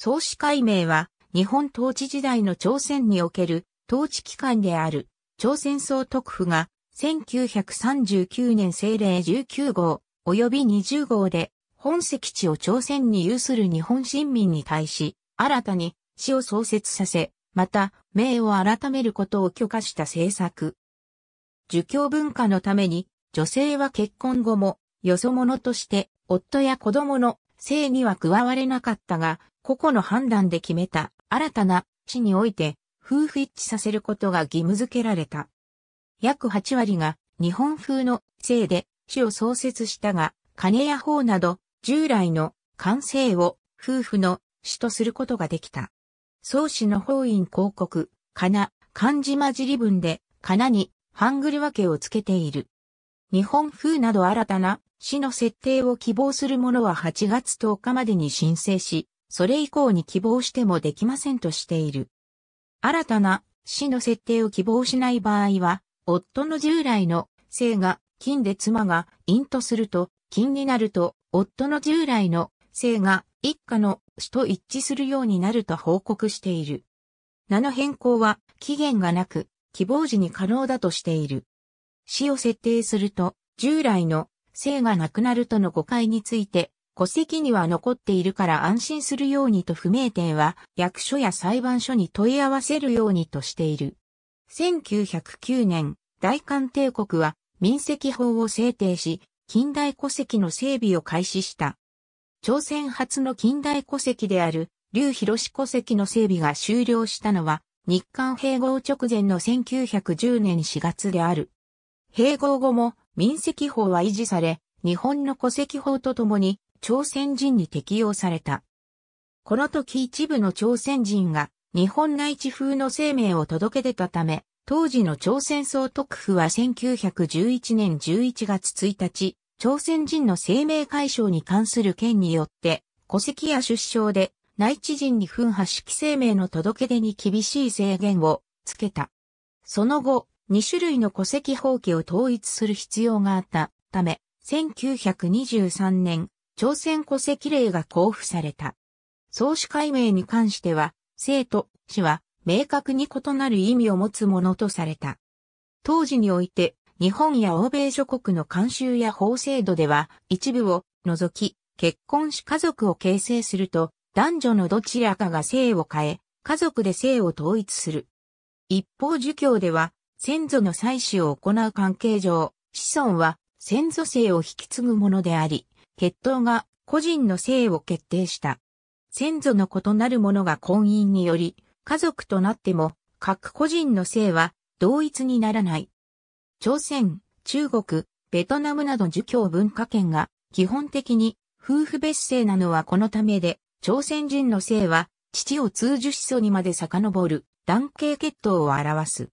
創始解名は、日本統治時代の朝鮮における統治機関である朝鮮総督府が1939年政令19号及び20号で本籍地を朝鮮に有する日本人民に対し新たに市を創設させ、また名を改めることを許可した政策。儒教文化のために女性は結婚後もよそ者として夫や子供の姓には加われなかったが、個々の判断で決めた新たな地において、夫婦一致させることが義務付けられた。約8割が日本風の姓で市を創設したが、金や法など従来の完成を夫婦の死とすることができた。宗始の法院広告、かな、漢字混じり文で、かなに、ハングル分けをつけている。日本風など新たな市の設定を希望する者は8月10日までに申請し、それ以降に希望してもできませんとしている。新たな市の設定を希望しない場合は、夫の従来の生が金で妻が陰とすると、金になると、夫の従来の生が一家の死と一致するようになると報告している。名の変更は期限がなく、希望時に可能だとしている。死を設定すると、従来の生がなくなるとの誤解について、戸籍には残っているから安心するようにと不明点は役所や裁判所に問い合わせるようにとしている。1909年、大韓帝国は民籍法を制定し、近代戸籍の整備を開始した。朝鮮初の近代戸籍である、劉広志戸籍の整備が終了したのは、日韓併合直前の1910年4月である。併合後も民籍法は維持され、日本の戸籍法とともに朝鮮人に適用された。この時一部の朝鮮人が日本内地風の生命を届け出たため、当時の朝鮮総督府は1911年11月1日、朝鮮人の生命解消に関する件によって、戸籍や出生で内地人に紛破式生命の届け出に厳しい制限をつけた。その後、2種類の戸籍法規を統一する必要があったため、1923年、朝鮮戸籍令が交付された。創始解明に関しては、生と死は明確に異なる意味を持つものとされた。当時において、日本や欧米諸国の慣習や法制度では、一部を除き、結婚し家族を形成すると、男女のどちらかが性を変え、家族で性を統一する。一方儒教では、先祖の祭祀を行う関係上、子孫は先祖性を引き継ぐものであり、血統が個人の性を決定した。先祖の異なる者が婚姻により、家族となっても、各個人の性は同一にならない。朝鮮、中国、ベトナムなど儒教文化圏が基本的に夫婦別姓なのはこのためで、朝鮮人の姓は父を通じ子孫にまで遡る男系血統を表す。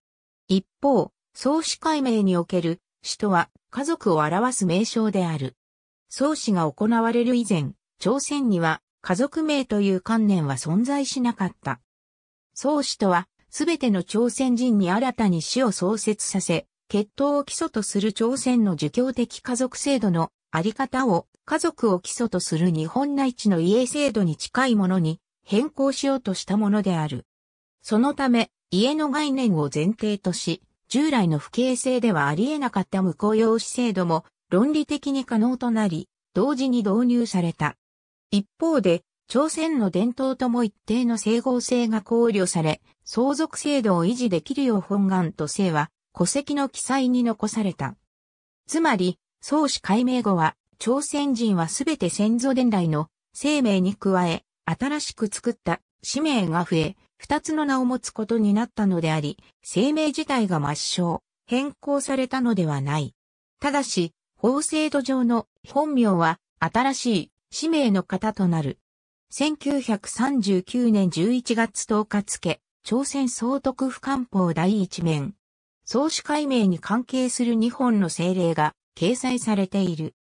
一方、宗始解明における、氏とは、家族を表す名称である。宗始が行われる以前、朝鮮には、家族名という観念は存在しなかった。宗始とは、すべての朝鮮人に新たに死を創設させ、血統を基礎とする朝鮮の儒教的家族制度のあり方を家族を基礎とする日本内地の家制度に近いものに変更しようとしたものである。そのため、家の概念を前提とし、従来の不形成ではありえなかった無効用紙制度も論理的に可能となり、同時に導入された。一方で、朝鮮の伝統とも一定の整合性が考慮され、相続制度を維持できるよう本願と性は、戸籍の記載に残された。つまり、創始解明後は、朝鮮人はすべて先祖伝来の生命に加え、新しく作った使命が増え、二つの名を持つことになったのであり、声明自体が抹消、変更されたのではない。ただし、法制度上の本名は新しい氏名の方となる。1939年11月10日付、朝鮮総督府官報第一面。創始解明に関係する2本の政令が掲載されている。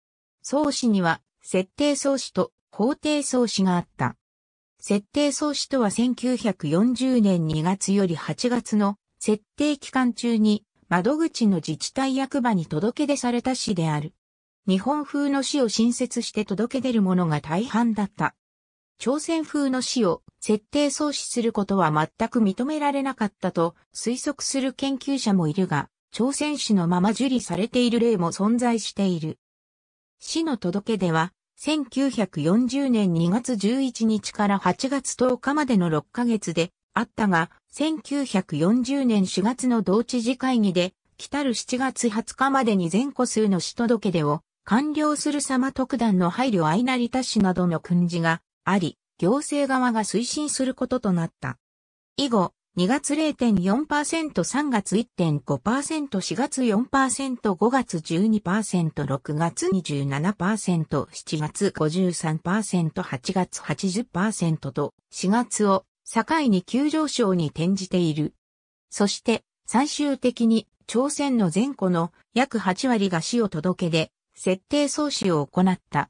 創始には、設定創始と法定創始があった。設定創始とは1940年2月より8月の設定期間中に窓口の自治体役場に届け出された市である。日本風の市を新設して届け出るものが大半だった。朝鮮風の死を設定創始することは全く認められなかったと推測する研究者もいるが、朝鮮史のまま受理されている例も存在している。死の届け出は1940年2月11日から8月10日までの6ヶ月であったが、1940年4月の同知事会議で、来たる7月20日までに全個数の使途届でを完了する様特段の配慮相成田市などの訓示があり、行政側が推進することとなった。以後、2月0.4%、3月1.5%、4月4%、5月12%、6月27%、7月53%、8月80%と、4月を境に急上昇に転じている。そして、最終的に、朝鮮の前後の約8割が死を届けで、設定送死を行った。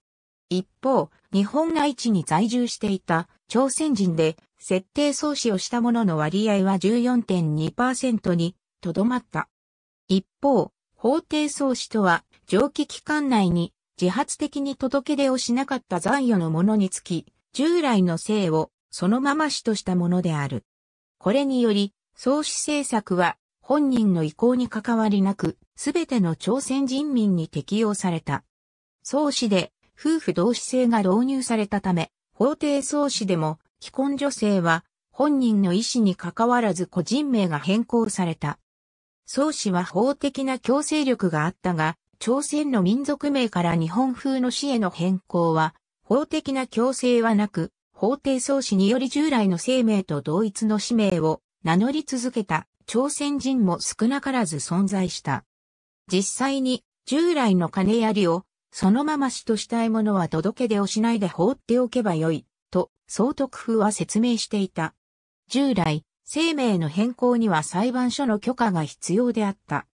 一方、日本内地に在住していた朝鮮人で設定創始をしたものの割合は14.2%にとどまった。一方、法定創始とは、蒸気機関内に自発的に届け出をしなかった残余の者につき、従来の性をそのまま死としたものである。これにより、創始政策は本人の意向に関わりなく、すべての朝鮮人民に適用された。創始で夫婦同士制が導入されたため、法定創始でも既婚女性は本人の意思に関わらず個人名が変更された。宗氏は法的な強制力があったが、朝鮮の民族名から日本風の氏への変更は、法的な強制はなく、法定創始により従来の生命と同一の使命を名乗り続けた朝鮮人も少なからず存在した。実際に従来の金やりをそのまま死としたいものは届け出をしないで放っておけばよい総督府は説明していた。従来、生命の変更には裁判所の許可が必要であった。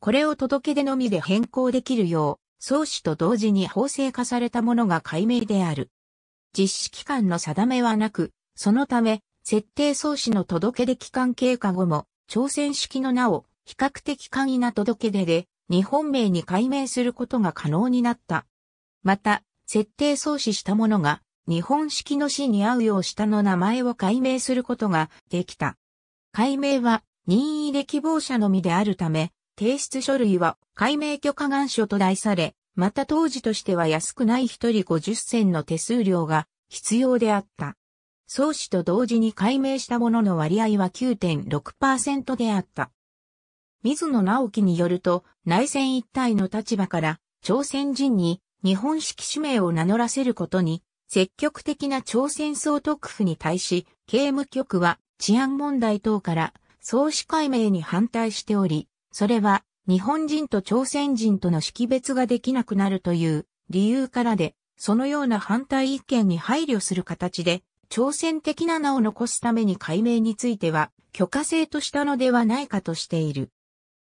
これを届け出のみで変更できるよう、創始と同時に法制化されたものが解明である。実施期間の定めはなく、そのため、設定創始の届け出期間経過後も、朝鮮式の名を、比較的簡易な届け出で、日本名に改名することが可能になった。また、設定創始したものが、日本式の死に合うよう下の名前を改名することができた。改名は任意で希望者のみであるため、提出書類は改名許可願書と題され、また当時としては安くない一人50銭の手数料が必要であった。創始と同時に改名したものの割合は9.6%であった。水野直樹によると、内戦一体の立場から、朝鮮人に日本式氏名を名乗らせることに積極的な朝鮮総督府に対し、刑務局は治安問題等から創始解明に反対しており、それは日本人と朝鮮人との識別ができなくなるという理由からで、そのような反対意見に配慮する形で、朝鮮的な名を残すために解明については許可制としたのではないかとしている。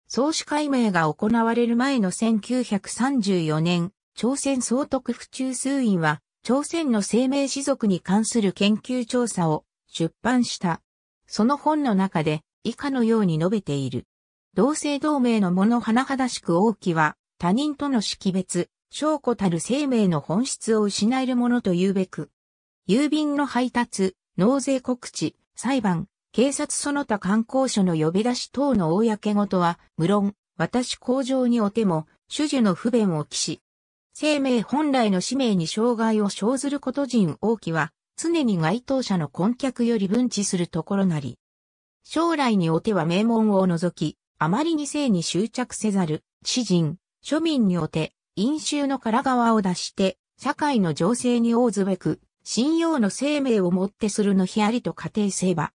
創始解明が行われる前の1934年、朝鮮総督府中枢院は朝鮮の生命士族に関する研究調査を出版した。その本の中で以下のように述べている。同姓同名のの甚だしく王毅は他人との識別、証拠たる生命の本質を失えるものと言うべく、郵便の配達、納税告知、裁判、警察その他観光所の呼び出し等の公事は、無論、私工場におても、主樹の不便を期し、生命本来の使命に障害を生ずること人王きは、常に該当者の根脚より分治するところなり。将来におては名門を除き、あまりに性に執着せざる、詩人、庶民におて、飲酒のから側を出して、社会の情勢に応ずべく、信用の生命をもってするのひありと仮定せば。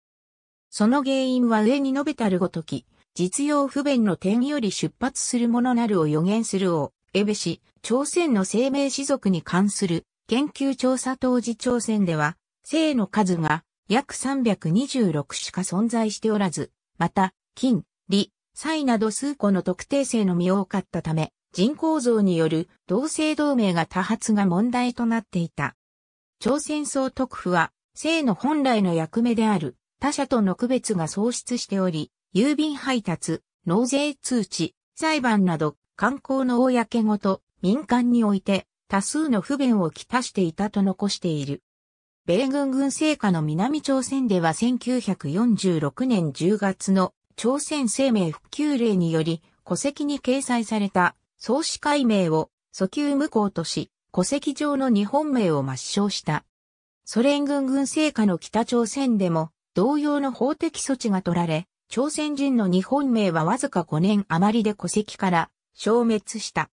その原因は上に述べたるごとき、実用不便の点より出発するものなるを予言するを、江部氏、朝鮮の生命士族に関する研究調査当時朝鮮では、生の数が約326しか存在しておらず、また、金、利、蔡など数個の特定生のみ多かったため、人口増による同性同盟が多発が問題となっていた。朝鮮総督府は、生の本来の役目である他者との区別が喪失しており、郵便配達、納税通知、裁判など観光の公ごと民間において多数の不便をきたしていたと残している。米軍軍政下の南朝鮮では1946年10月の朝鮮生命復旧令により戸籍に掲載された創始解明を訴求無効とし、戸籍上の日本名を抹消した。ソ連軍軍政下の北朝鮮でも同様の法的措置が取られ、朝鮮人の日本名はわずか5年余りで戸籍から消滅した。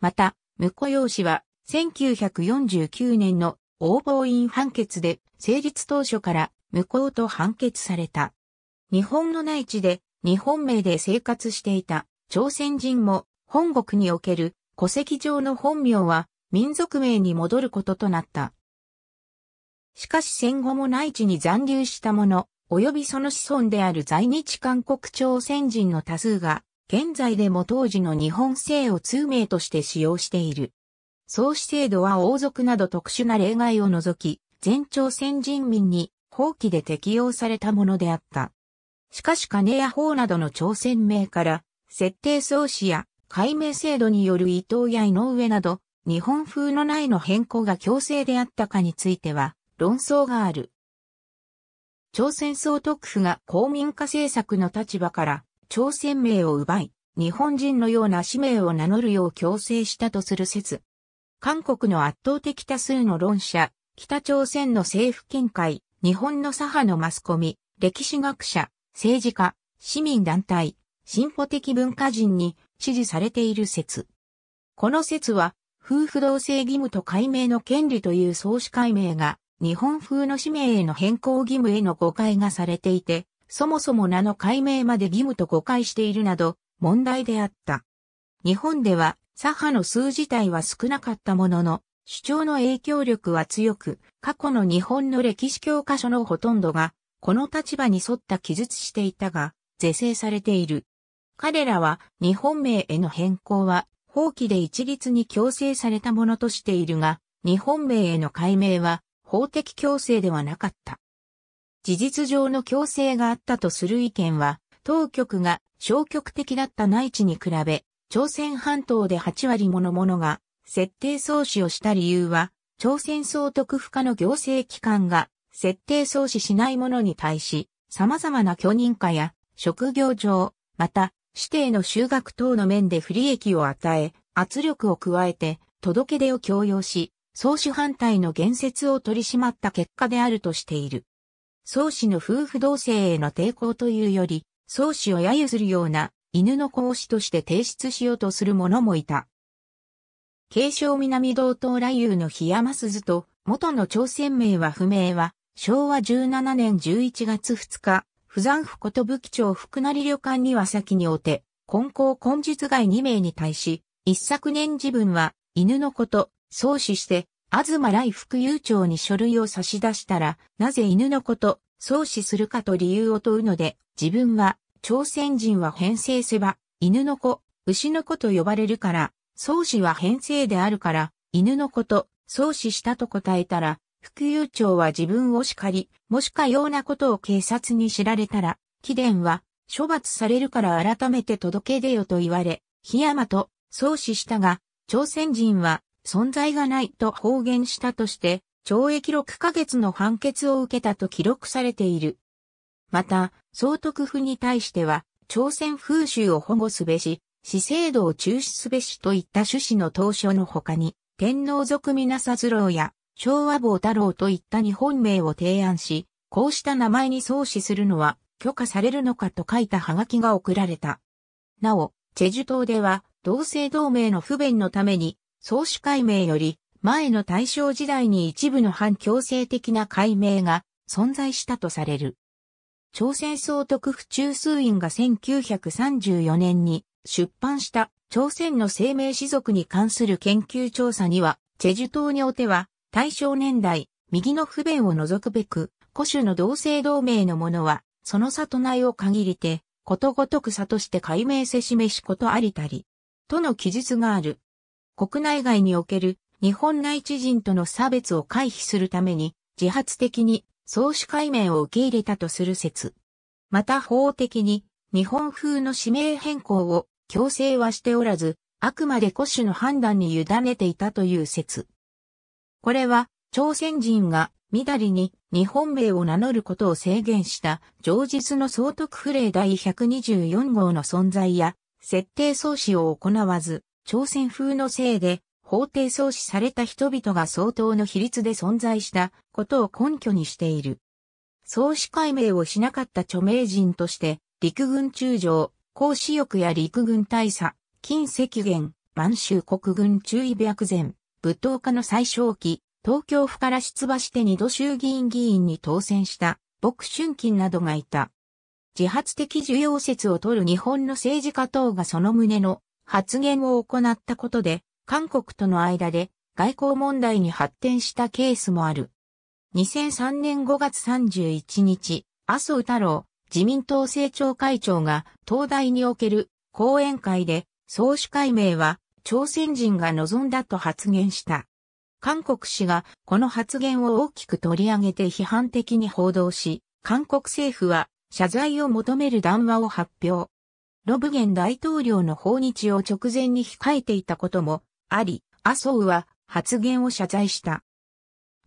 また、婿養子は1949年の応募院判決で成立当初から無効と判決された。日本の内地で日本名で生活していた朝鮮人も本国における戸籍上の本名は民族名に戻ることとなった。しかし戦後も内地に残留した者、及びその子孫である在日韓国朝鮮人の多数が現在でも当時の日本姓を通名として使用している。創始制度は王族など特殊な例外を除き、全朝鮮人民に法規で適用されたものであった。しかし金や法などの朝鮮名から、設定創始や解明制度による伊藤や井上など、日本風の内の変更が強制であったかについては、論争がある。朝鮮総督府が公民化政策の立場から、朝鮮名を奪い、日本人のような使命を名乗るよう強制したとする説。韓国の圧倒的多数の論者、北朝鮮の政府見解、日本の左派のマスコミ、歴史学者、政治家、市民団体、進歩的文化人に支持されている説。この説は、夫婦同性義務と解明の権利という創始解明が、日本風の氏名への変更義務への誤解がされていて、そもそも名の解明まで義務と誤解しているなど、問題であった。日本では、左派の数自体は少なかったものの、主張の影響力は強く、過去の日本の歴史教科書のほとんどが、この立場に沿った記述していたが、是正されている。彼らは、日本名への変更は、法規で一律に強制されたものとしているが、日本名への解明は、法的強制ではなかった。事実上の強制があったとする意見は、当局が消極的だった内地に比べ、朝鮮半島で8割ものものが設定創始をした理由は、朝鮮総督府下の行政機関が設定創始しないものに対し、様々な許認可や職業上、また指定の修学等の面で不利益を与え、圧力を加えて届け出を強要し、創始反対の言説を取り締まった結果であるとしている。宗氏の夫婦同性への抵抗というより、宗氏を揶揄するような犬の子として提出しようとする者もいた。継承南道東来遊の檜山鈴と、元の朝鮮名は不明は、昭和17年11月2日、不山府こと武町福成旅館には先におて、根校根日外2名に対し、一昨年自分は、犬のこと、創始して、東来副友長に書類を差し出したら、なぜ犬のこと、創始するかと理由を問うので、自分は、朝鮮人は編成せば、犬の子、牛の子と呼ばれるから、創始は編成であるから、犬の子と、創始したと答えたら、副友長は自分を叱り、もしかようなことを警察に知られたら、貴殿は、処罰されるから改めて届け出よと言われ、檜山と、創始したが、朝鮮人は、存在がないと方言したとして、懲役6ヶ月の判決を受けたと記録されている。また、総督府に対しては、朝鮮風習を保護すべし、死制度を中止すべしといった趣旨の当初の他に、天皇族皆さず郎や昭和坊太郎といった日本名を提案し、こうした名前に創始するのは許可されるのかと書いたハガキが送られた。なお、チェジュ島では同姓同名の不便のために創主改名より前の大正時代に一部の反強制的な改名が存在したとされる。朝鮮総督府中枢院が1934年に出版した朝鮮の生命士族に関する研究調査には、チェジュ島におては大正年代、右の不便を除くべく、古種の同姓同名のものは、その里内を限りて、ことごとく差として解明せしめしことありたり、との記述がある。国内外における日本内地人との差別を回避するために自発的に創始解明を受け入れたとする説。また法的に日本風の指名変更を強制はしておらず、あくまで古種の判断に委ねていたという説。これは朝鮮人がみだりに日本名を名乗ることを制限した常実の総督不令第124号の存在や設定創始を行わず、朝鮮風のせいで、法廷創始された人々が相当の比率で存在したことを根拠にしている。創始解明をしなかった著名人として、陸軍中将、孔子翼や陸軍大佐、金石元、満州国軍中尉白前、武闘家の最小期、東京府から出馬して二度衆議院議員に当選した、牧春金などがいた。自発的需要説を取る日本の政治家等がその旨の発言を行ったことで、韓国との間で外交問題に発展したケースもある。2003年5月31日、麻生太郎自民党政調会長が東大における講演会で総主会名は朝鮮人が望んだと発言した。韓国氏がこの発言を大きく取り上げて批判的に報道し、韓国政府は謝罪を求める談話を発表。ロブゲン大統領の訪日を直前に控えていたこともあり、麻生は発言を謝罪した。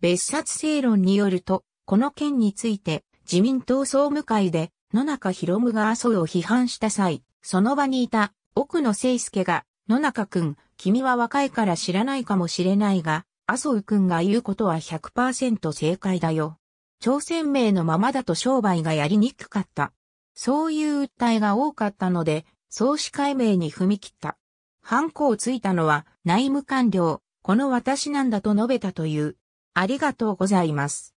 別冊正論によると、この件について自民党総務会で野中博夢が麻生を批判した際、その場にいた奥野聖介が、野中君、君は若いから知らないかもしれないが、麻生君が言うことは100%正解だよ。朝鮮名のままだと商売がやりにくかった。そういう訴えが多かったので、創始解明に踏み切った。ハンコをついたのは内務官僚、この私なんだと述べたという。ありがとうございます。